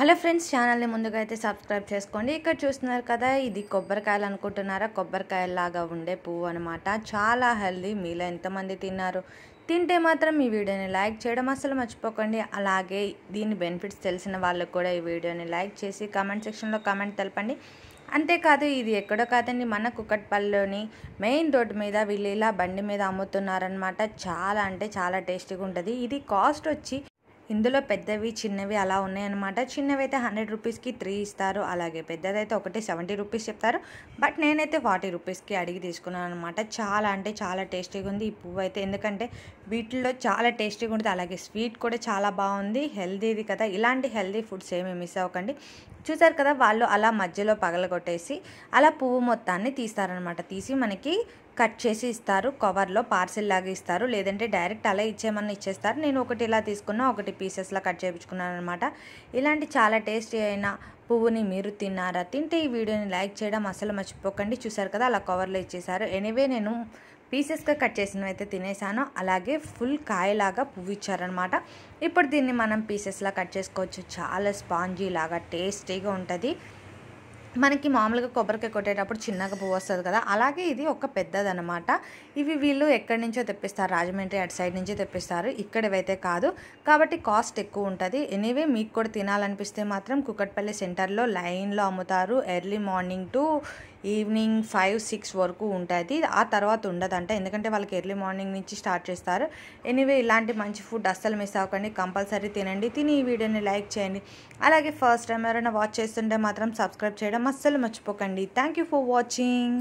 hello friends ఛానల్ని ముందుగా అయితే సబ్స్క్రైబ్ చేసుకోండి ఇక్కడ చూస్తున్నారు కదా ఇది కొబ్బరికాయలు అనుకుంటున్నారా కొబ్బరికాయలాగా ఉండే పువ్వు అనమాట చాలా హెల్దీ మీలో ఎంతమంది తిన్నారు తింటే మాత్రం ఈ వీడియోని లైక్ చేయడం అసలు మర్చిపోకండి అలాగే దీని బెనిఫిట్స్ తెలిసిన వాళ్ళకు కూడా ఈ వీడియోని లైక్ చేసి కామెంట్ సెక్షన్లో కామెంట్ తెలపండి అంతేకాదు ఇది ఎక్కడో కాదండి మన కుక్కట్పల్లిలోని మెయిన్ రోడ్ మీద వీళ్ళు ఇలా బండి మీద అమ్ముతున్నారనమాట చాలా అంటే చాలా టేస్టీగా ఉంటుంది ఇది కాస్ట్ వచ్చి ఇందులో పెద్దవి చిన్నవి అలా ఉన్నాయన్నమాట చిన్నవి అయితే హండ్రెడ్ రూపీస్కి త్రీ ఇస్తారు అలాగే పెద్దదైతే ఒకటి సెవెంటీ రూపీస్ చెప్తారు బట్ నేనైతే ఫార్టీ రూపీస్కి అడిగి తీసుకున్నాను అనమాట చాలా అంటే చాలా టేస్టీగా ఉంది ఈ పువ్వు అయితే ఎందుకంటే వీటిల్లో చాలా టేస్టీగా ఉంటుంది అలాగే స్వీట్ కూడా చాలా బాగుంది హెల్దీది కదా ఇలాంటి హెల్దీ ఫుడ్స్ ఏమి మిస్ అవ్వకండి చూసారు కదా వాళ్ళు అలా మధ్యలో పగలగొట్టేసి అలా పువ్వు మొత్తాన్ని తీస్తారనమాట తీసి మనకి కట్ చేసి ఇస్తారు కవర్లో పార్సిల్ లాగా ఇస్తారు లేదంటే డైరెక్ట్ అలా ఇచ్చేమన్నా ఇచ్చేస్తారు నేను ఒకటి ఇలా తీసుకున్నా ఒకటి పీసెస్లా కట్ చేయించుకున్నాను అనమాట ఇలాంటి చాలా టేస్టీ అయిన పువ్వుని మీరు తిన్నారా తింటే ఈ వీడియోని లైక్ చేయడం అసలు మర్చిపోకండి చూసారు కదా అలా కవర్లో ఇచ్చేసారు ఎనీవే నేను పీసెస్గా కట్ చేసినవి అయితే తినేసాను అలాగే ఫుల్ కాయలాగా పువ్వు ఇచ్చారనమాట ఇప్పుడు దీన్ని మనం పీసెస్లా కట్ చేసుకోవచ్చు చాలా స్పాంజీ లాగా టేస్టీగా ఉంటుంది మనకి మామూలుగా కొబ్బరికాయ కొట్టేటప్పుడు చిన్నగా పువ్వు వస్తుంది కదా అలాగే ఇది ఒక అనమాట ఇవి వీళ్ళు ఎక్కడి నుంచో తెప్పిస్తారు రాజమండ్రి అటు సైడ్ నుంచే తెప్పిస్తారు ఇక్కడివైతే కాదు కాబట్టి కాస్ట్ ఎక్కువ ఉంటుంది ఎనీవే మీకు కూడా తినాలనిపిస్తే మాత్రం కుక్కట్పల్లి సెంటర్లో లైన్లో అమ్ముతారు early morning to evening five six వరకు ఉంటుంది ఆ తర్వాత ఉండదంట ఎందుకంటే వాళ్ళకి ఎర్లీ మార్నింగ్ నుంచి స్టార్ట్ చేస్తారు ఎనీవే ఇలాంటి మంచి ఫుడ్ అస్సలు మిస్ అవ్వకండి కంపల్సరీ తినండి తిని ఈ వీడియోని లైక్ చేయండి అలాగే ఫస్ట్ టైం ఎవరైనా వాచ్ చేస్తుంటే మాత్రం సబ్స్క్రైబ్ చేయడం చేయడం అస్సలు మర్చిపోకండి థ్యాంక్ యూ ఫర్ వాచింగ్